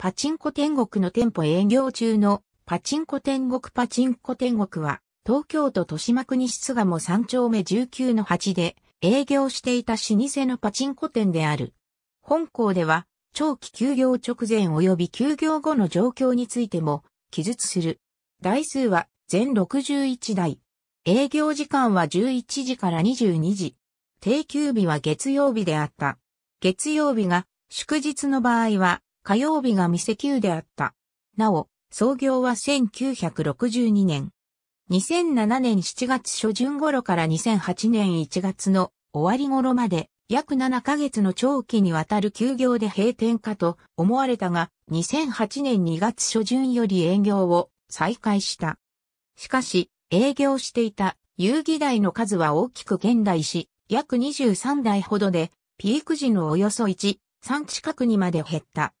パチンコ天国の店舗営業中のパチンコ天国パチンコ天国は東京都豊島区西巣鴨3丁目19の8で営業していた老舗のパチンコ店である。本校では長期休業直前及び休業後の状況についても記述する。台数は全61台。営業時間は11時から22時。定休日は月曜日であった。月曜日が祝日の場合は火曜日が未石であった。なお、創業は1962年。2007年7月初旬頃から2008年1月の終わり頃まで約7ヶ月の長期にわたる休業で閉店かと思われたが、2008年2月初旬より営業を再開した。しかし、営業していた遊戯台の数は大きく現大し、約23台ほどで、ピーク時のおよそ1、3近くにまで減った。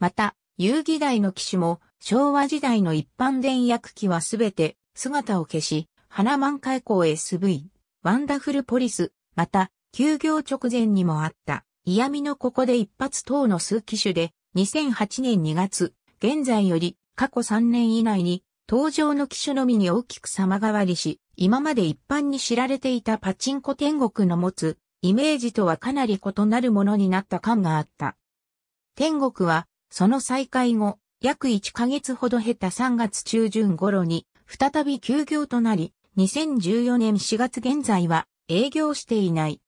また、遊戯台の機種も昭和時代の一般電薬機はすべて姿を消し、花満開港 SV、ワンダフルポリス、また、休業直前にもあった、嫌味のここで一発等の数機種で、2008年2月、現在より過去3年以内に、登場の機種のみに大きく様変わりし、今まで一般に知られていたパチンコ天国の持つイメージとはかなり異なるものになった感があった。天国はその再開後、約1ヶ月ほど経った3月中旬頃に、再び休業となり、2014年4月現在は営業していない。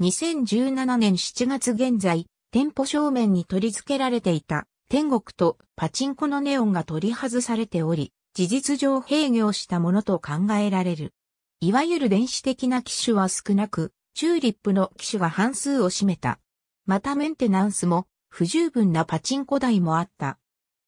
2017年7月現在、店舗正面に取り付けられていた天国とパチンコのネオンが取り外されており、事実上閉業したものと考えられる。いわゆる電子的な機種は少なく、チューリップの機種が半数を占めた。またメンテナンスも不十分なパチンコ台もあった。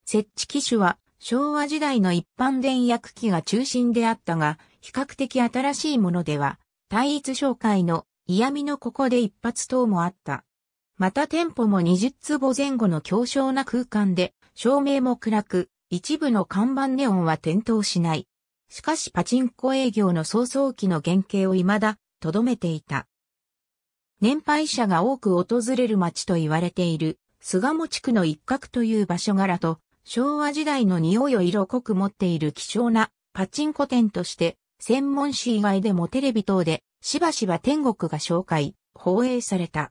設置機種は昭和時代の一般電薬機が中心であったが、比較的新しいものでは、対立紹介の嫌味のここで一発等もあった。また店舗も20坪前後の強小な空間で、照明も暗く、一部の看板ネオンは点灯しない。しかしパチンコ営業の早々期の原型を未だ、留めていた。年配者が多く訪れる街と言われている、菅野地区の一角という場所柄と、昭和時代の匂いを色濃く持っている希少なパチンコ店として、専門誌以外でもテレビ等で、しばしば天国が紹介、放映された。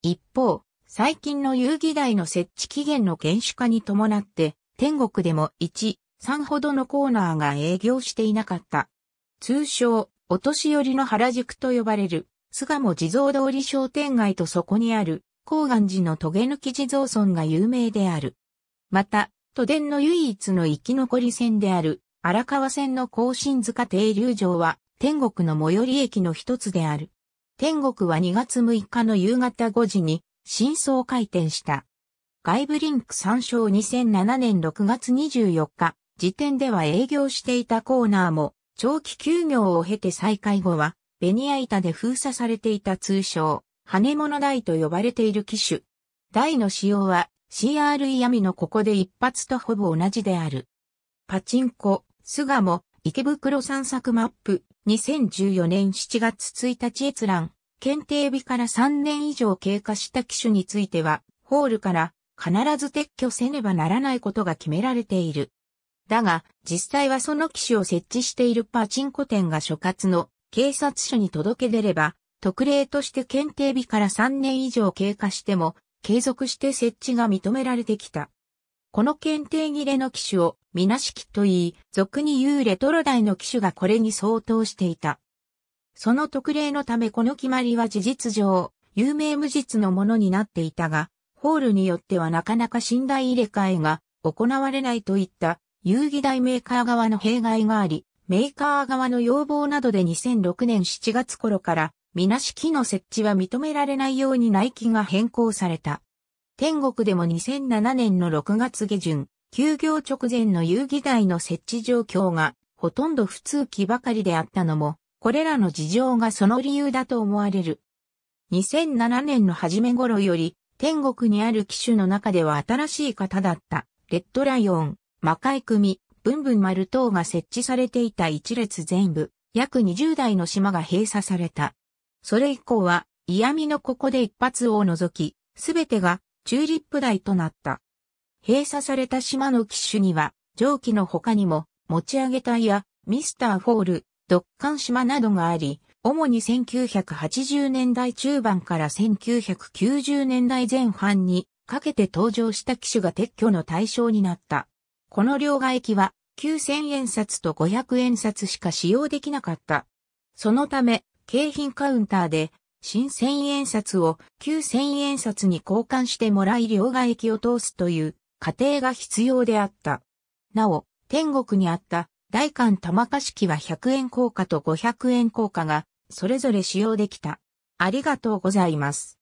一方、最近の遊戯台の設置期限の厳守化に伴って、天国でも1、3ほどのコーナーが営業していなかった。通称、お年寄りの原宿と呼ばれる、巣鴨地蔵通り商店街とそこにある高岩寺の棘抜き地蔵村が有名である。また、都電の唯一の生き残り線である荒川線の更新塚停留場は天国の最寄り駅の一つである。天国は2月6日の夕方5時に真相開店した。外部リンク参照2007年6月24日時点では営業していたコーナーも長期休業を経て再開後はベニヤ板で封鎖されていた通称羽物台と呼ばれている機種。台の仕様は CRE 闇のここで一発とほぼ同じである。パチンコ、巣鴨、池袋散策マップ、2014年7月1日閲覧、検定日から3年以上経過した機種については、ホールから必ず撤去せねばならないことが決められている。だが、実際はその機種を設置しているパチンコ店が所轄の警察署に届け出れば、特例として検定日から3年以上経過しても、継続して設置が認められてきた。この検定切れの機種を、みなし機といい、俗に言うレトロ台の機種がこれに相当していた。その特例のためこの決まりは事実上、有名無実のものになっていたが、ホールによってはなかなか信頼入れ替えが行われないといった遊戯台メーカー側の弊害があり、メーカー側の要望などで2006年7月頃からみなし機の設置は認められないように内規が変更された。天国でも2007年の6月下旬、休業直前の遊戯台の設置状況がほとんど普通期ばかりであったのも、これらの事情がその理由だと思われる。2007年の初め頃より、天国にある機種の中では新しい方だった、レッドライオン、魔界組、ブンブン丸等が設置されていた一列全部、約20台の島が閉鎖された。それ以降は、嫌味のここで一発を除き、すべてがチューリップ台となった。閉鎖された島の機種には、蒸気の他にも、持ち上げ隊や、ミスターフォール、ドッカン島などがあり、主に1980年代中盤から1990年代前半にかけて登場した機種が撤去の対象になった。この両替機は9000円札と500円札しか使用できなかった。そのため、景品カウンターで、新千円札を旧千円札に交換してもらい両替機を通すという過程が必要であった。なお、天国にあった大韓玉貸し機は100円硬貨と500円硬貨がそれぞれ使用できた。ありがとうございます。